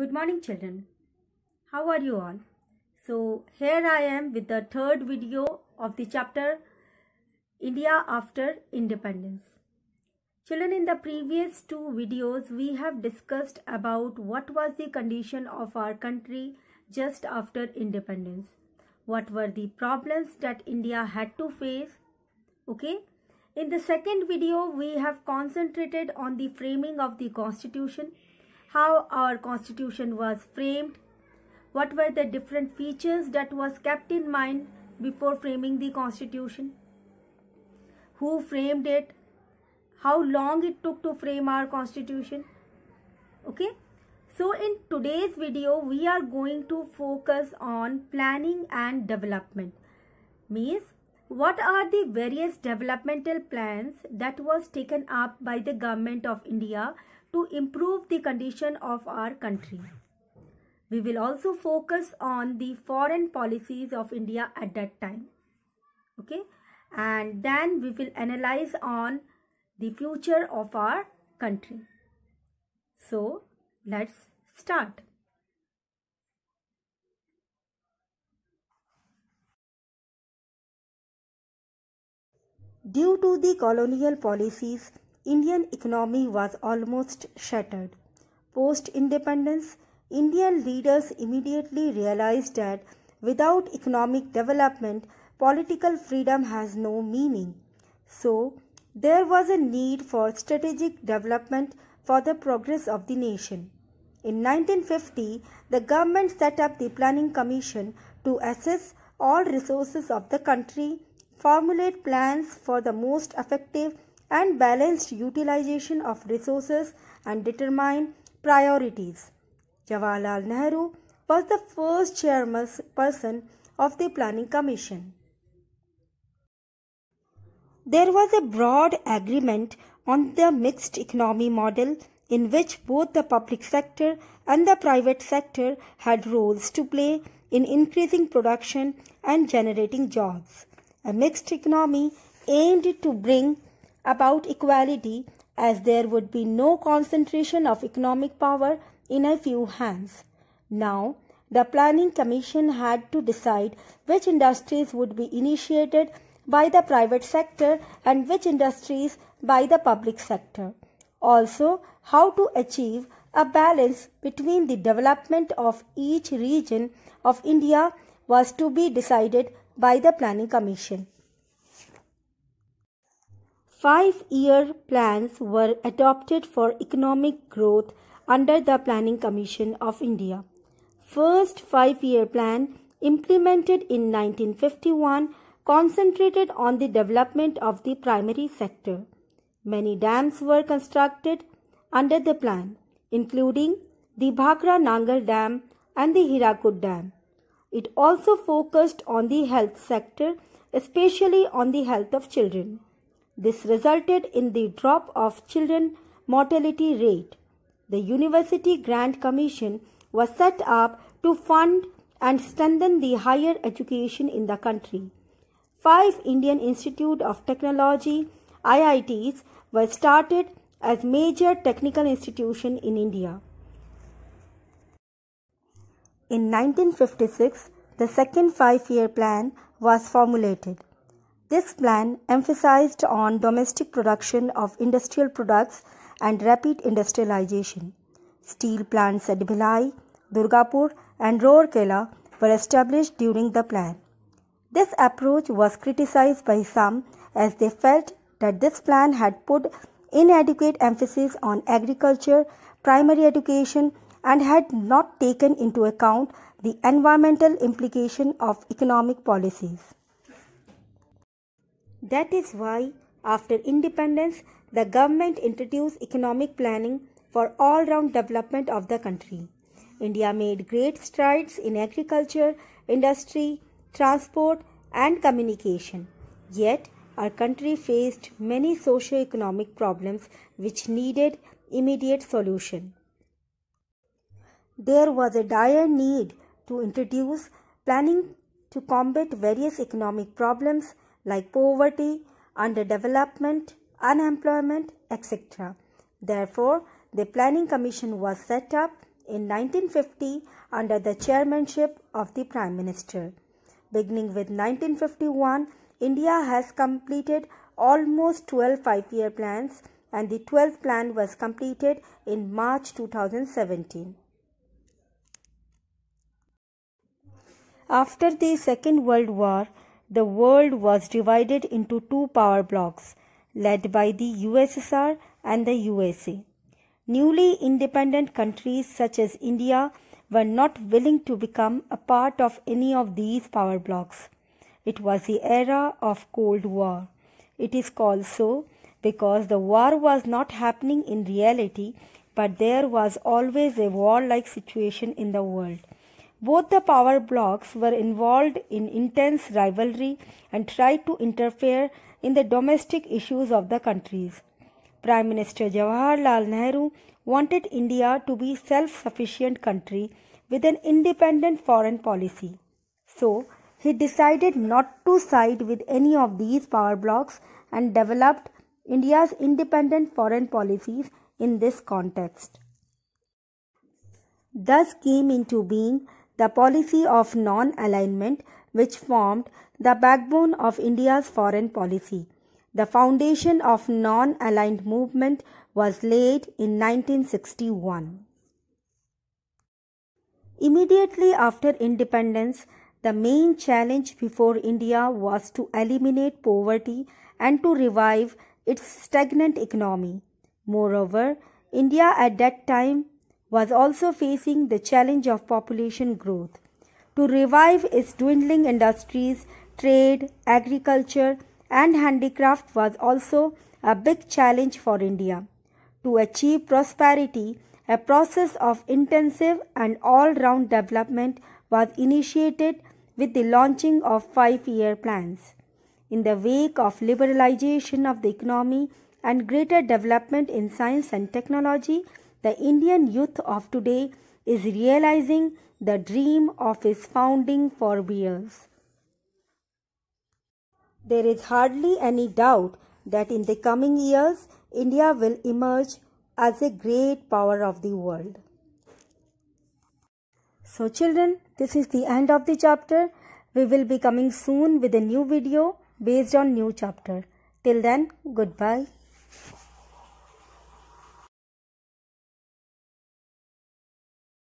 Good morning children. How are you all? So here I am with the third video of the chapter India after independence. Children in the previous two videos we have discussed about what was the condition of our country just after independence. What were the problems that India had to face. Okay. In the second video we have concentrated on the framing of the constitution how our constitution was framed, what were the different features that was kept in mind before framing the constitution, who framed it, how long it took to frame our constitution. Okay. So in today's video, we are going to focus on planning and development. Means what are the various developmental plans that was taken up by the government of India to improve the condition of our country. We will also focus on the foreign policies of India at that time. Okay. And then we will analyze on the future of our country. So, let's start. Due to the colonial policies, Indian economy was almost shattered. Post independence, Indian leaders immediately realized that without economic development, political freedom has no meaning. So, there was a need for strategic development for the progress of the nation. In 1950, the government set up the Planning Commission to assess all resources of the country, formulate plans for the most effective and balanced utilization of resources and determine priorities. Jawaharlal Nehru was the first chairperson of the Planning Commission. There was a broad agreement on the mixed economy model in which both the public sector and the private sector had roles to play in increasing production and generating jobs. A mixed economy aimed to bring about equality as there would be no concentration of economic power in a few hands. Now, the Planning Commission had to decide which industries would be initiated by the private sector and which industries by the public sector. Also, how to achieve a balance between the development of each region of India was to be decided by the Planning Commission. Five year plans were adopted for economic growth under the Planning Commission of India. First five year plan, implemented in 1951, concentrated on the development of the primary sector. Many dams were constructed under the plan, including the Bhakra Nangal Dam and the Hirakud Dam. It also focused on the health sector, especially on the health of children. This resulted in the drop of children mortality rate. The University Grant Commission was set up to fund and strengthen the higher education in the country. Five Indian Institute of Technology IITs were started as major technical institution in India. In 1956, the second five-year plan was formulated. This plan emphasized on domestic production of industrial products and rapid industrialization. Steel plants at Bhilai, Durgapur and Rourkela were established during the plan. This approach was criticized by some as they felt that this plan had put inadequate emphasis on agriculture, primary education and had not taken into account the environmental implication of economic policies. That is why, after independence, the government introduced economic planning for all round development of the country. India made great strides in agriculture, industry, transport, and communication. Yet, our country faced many socio-economic problems which needed immediate solution. There was a dire need to introduce planning to combat various economic problems like poverty, underdevelopment, unemployment, etc. Therefore, the Planning Commission was set up in 1950 under the chairmanship of the Prime Minister. Beginning with 1951, India has completed almost 12 five-year plans and the 12th plan was completed in March 2017. After the Second World War, the world was divided into two power blocks led by the USSR and the USA. Newly independent countries such as India were not willing to become a part of any of these power blocks. It was the era of Cold War. It is called so because the war was not happening in reality, but there was always a warlike situation in the world. Both the power blocks were involved in intense rivalry and tried to interfere in the domestic issues of the countries. Prime Minister Jawaharlal Nehru wanted India to be self-sufficient country with an independent foreign policy. So, he decided not to side with any of these power blocks and developed India's independent foreign policies in this context. Thus came into being the policy of non alignment, which formed the backbone of India's foreign policy. The foundation of non aligned movement was laid in 1961. Immediately after independence, the main challenge before India was to eliminate poverty and to revive its stagnant economy. Moreover, India at that time was also facing the challenge of population growth. To revive its dwindling industries, trade, agriculture, and handicraft was also a big challenge for India. To achieve prosperity, a process of intensive and all round development was initiated with the launching of five year plans. In the wake of liberalization of the economy and greater development in science and technology, the Indian youth of today is realizing the dream of his founding forebears. There is hardly any doubt that in the coming years, India will emerge as a great power of the world. So children, this is the end of the chapter. We will be coming soon with a new video based on new chapter. Till then, goodbye.